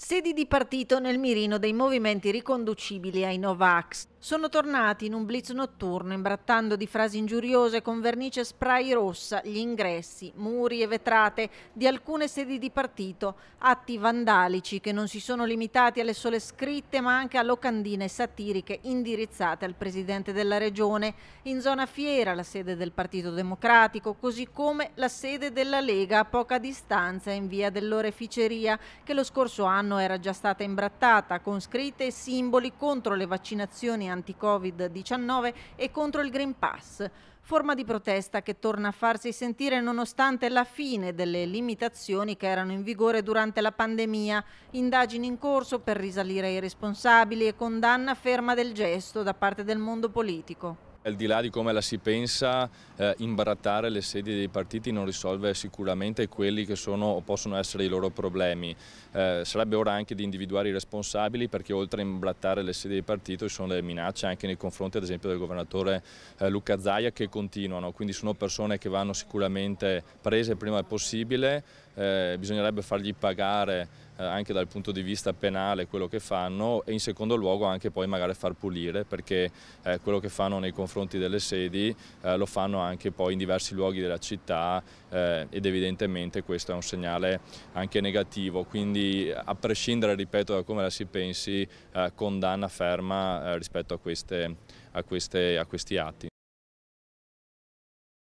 Sedi di partito nel mirino dei movimenti riconducibili ai Novax. Sono tornati in un blitz notturno, imbrattando di frasi ingiuriose con vernice spray rossa gli ingressi, muri e vetrate di alcune sedi di partito, atti vandalici che non si sono limitati alle sole scritte ma anche a locandine satiriche indirizzate al presidente della regione, in zona fiera la sede del Partito Democratico, così come la sede della Lega a poca distanza in via dell'Oreficeria, che lo scorso anno era già stata imbrattata con scritte e simboli contro le vaccinazioni campagne anti-Covid-19 e contro il Green Pass, forma di protesta che torna a farsi sentire nonostante la fine delle limitazioni che erano in vigore durante la pandemia, indagini in corso per risalire ai responsabili e condanna ferma del gesto da parte del mondo politico. Al di là di come la si pensa, eh, imbarattare le sedi dei partiti non risolve sicuramente quelli che sono o possono essere i loro problemi. Eh, sarebbe ora anche di individuare i responsabili perché oltre a imbrattare le sedi del partito ci sono le minacce anche nei confronti ad esempio del governatore eh, Luca Zaia che continuano, quindi sono persone che vanno sicuramente prese prima possibile eh, bisognerebbe fargli pagare eh, anche dal punto di vista penale quello che fanno e in secondo luogo anche poi magari far pulire perché eh, quello che fanno nei confronti delle sedi eh, lo fanno anche poi in diversi luoghi della città eh, ed evidentemente questo è un segnale anche negativo quindi a prescindere ripeto da come la si pensi eh, condanna ferma eh, rispetto a, queste, a, queste, a questi atti.